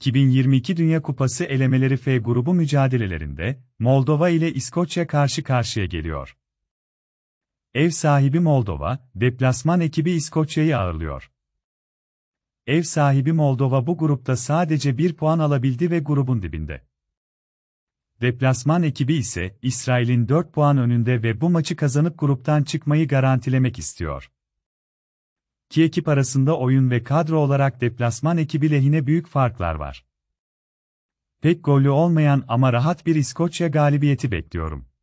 2022 Dünya Kupası elemeleri F grubu mücadelelerinde Moldova ile İskoçya karşı karşıya geliyor. Ev sahibi Moldova, deplasman ekibi İskoçya'yı ağırlıyor. Ev sahibi Moldova bu grupta sadece bir puan alabildi ve grubun dibinde. Deplasman ekibi ise İsrail'in 4 puan önünde ve bu maçı kazanıp gruptan çıkmayı garantilemek istiyor ki ekip arasında oyun ve kadro olarak deplasman ekibi lehine büyük farklar var. Pek gollü olmayan ama rahat bir İskoçya galibiyeti bekliyorum.